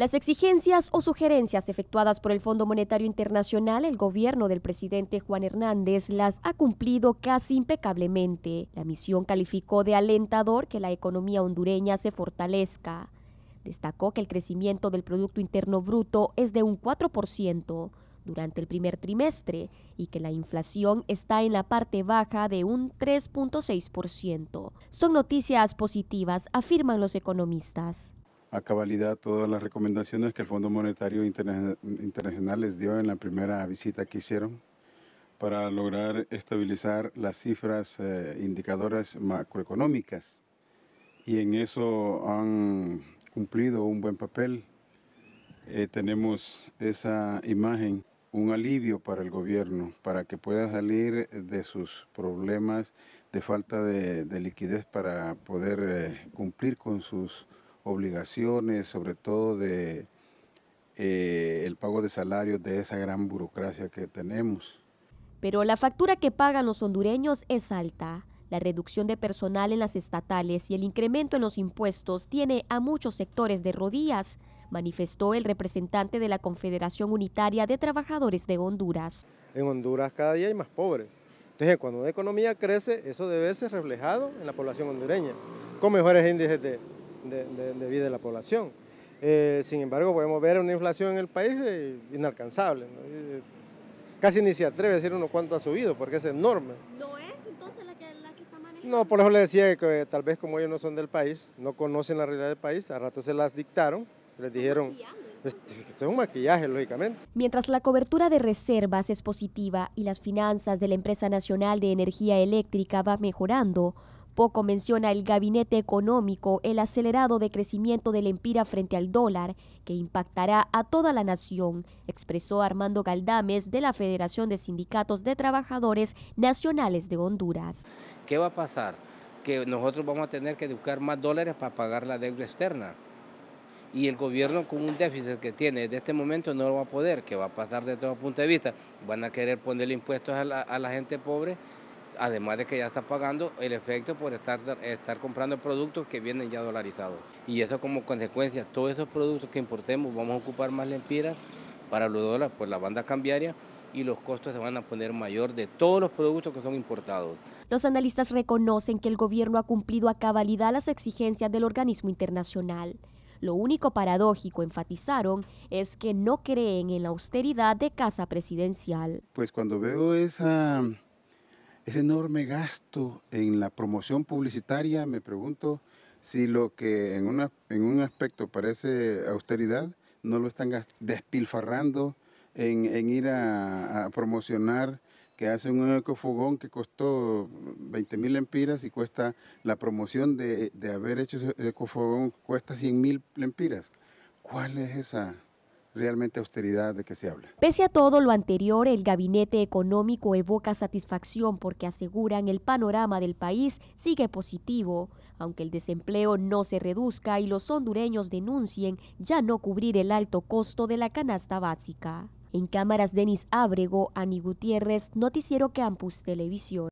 Las exigencias o sugerencias efectuadas por el Fondo Monetario Internacional, el gobierno del presidente Juan Hernández las ha cumplido casi impecablemente. La misión calificó de alentador que la economía hondureña se fortalezca. Destacó que el crecimiento del producto interno bruto es de un 4% durante el primer trimestre y que la inflación está en la parte baja de un 3.6%. Son noticias positivas, afirman los economistas a cabalidad todas las recomendaciones que el Fondo Monetario Internacional les dio en la primera visita que hicieron para lograr estabilizar las cifras eh, indicadoras macroeconómicas. Y en eso han cumplido un buen papel. Eh, tenemos esa imagen, un alivio para el gobierno, para que pueda salir de sus problemas de falta de, liquidez para poder eh, cumplir con sus obligaciones, sobre todo de eh, el pago de salarios de esa gran burocracia que tenemos. Pero la factura que pagan los hondureños es alta. La reducción de personal en las estatales y el incremento en los impuestos tiene a muchos sectores de rodillas, manifestó el representante de la Confederación Unitaria de Trabajadores de Honduras. En Honduras cada día hay más pobres. Entonces, cuando una economía crece, eso debe ser reflejado en la población hondureña, con mejores índices de de, vida de la población. Eh, sin embargo, podemos ver una inflación en el país eh, inalcanzable. Eh, casi ni se atreve a decir uno cuánto ha subido, porque es enorme. ¿No es entonces la que, está manejando? No, por eso le decía que tal vez como ellos no son del país, no conocen la realidad del país, a rato se las dictaron, les dijeron... Esto es un maquillaje, lógicamente. Mientras la cobertura de reservas es positiva y las finanzas de la Empresa Nacional de Energía Eléctrica va mejorando, poco menciona el gabinete económico el acelerado decrecimiento de la empira frente al dólar, que impactará a toda la nación, expresó Armando Galdames de la Federación de Sindicatos de Trabajadores Nacionales de Honduras. ¿Qué va a pasar? Que nosotros vamos a tener que buscar más dólares para pagar la deuda externa. Y el gobierno con un déficit que tiene desde este momento no lo va a poder, que va a pasar de todo punto de vista. Van a querer ponerle impuestos a la gente pobre además de que ya está pagando el efecto por estar, estar comprando productos que vienen ya dolarizados. Y eso como consecuencia, todos esos productos que importemos vamos a ocupar más lempiras para los dólares, por la banda cambiaria y los costos se van a poner mayor de todos los productos que son importados. Los analistas reconocen que el gobierno ha cumplido a cabalidad las exigencias del organismo internacional. Lo único paradójico, enfatizaron, es que no creen en la austeridad de casa presidencial. Pues cuando veo esa ese enorme gasto en la promoción publicitaria, me pregunto si lo que en, una, en un aspecto parece austeridad, no lo están despilfarrando en, en ir a, promocionar que hace un ecofogón que costó 20 mil empiras y cuesta la promoción de, de haber hecho ese ecofogón cuesta 100 mil empiras. ¿Cuál es esa? realmente austeridad de que se habla. Pese a todo lo anterior, el gabinete económico evoca satisfacción porque aseguran el panorama del país sigue positivo, aunque el desempleo no se reduzca y los hondureños denuncien ya no cubrir el alto costo de la canasta básica. En cámaras, Denis Ábrego, Ani Gutiérrez, Noticiero Campus Televisión.